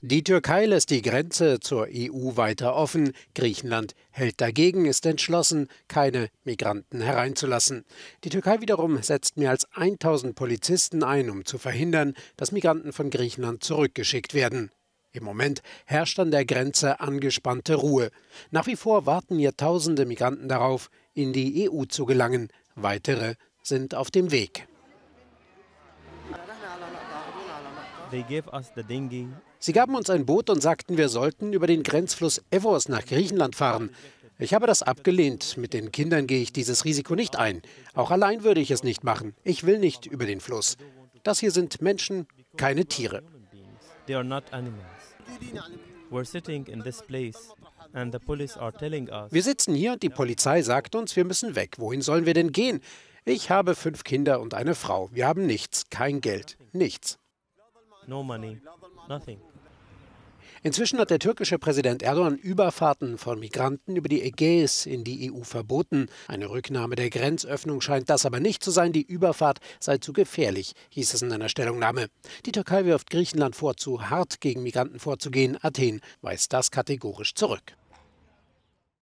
Die Türkei lässt die Grenze zur EU weiter offen. Griechenland hält dagegen, ist entschlossen, keine Migranten hereinzulassen. Die Türkei wiederum setzt mehr als 1000 Polizisten ein, um zu verhindern, dass Migranten von Griechenland zurückgeschickt werden. Im Moment herrscht an der Grenze angespannte Ruhe. Nach wie vor warten hier tausende Migranten darauf, in die EU zu gelangen. Weitere sind auf dem Weg. Sie gaben uns ein Boot und sagten, wir sollten über den Grenzfluss Evos nach Griechenland fahren. Ich habe das abgelehnt. Mit den Kindern gehe ich dieses Risiko nicht ein. Auch allein würde ich es nicht machen. Ich will nicht über den Fluss. Das hier sind Menschen, keine Tiere. Wir sitzen hier und die Polizei sagt uns, wir müssen weg. Wohin sollen wir denn gehen? Ich habe fünf Kinder und eine Frau. Wir haben nichts, kein Geld, nichts no money, nothing. Inzwischen hat der türkische Präsident Erdogan Überfahrten von Migranten über die Ägäis in die EU verboten. Eine Rücknahme der Grenzöffnung scheint das aber nicht zu sein. Die Überfahrt sei zu gefährlich, hieß es in einer Stellungnahme. Die Türkei wirft Griechenland vor, zu hart gegen Migranten vorzugehen. Athen weist das kategorisch zurück.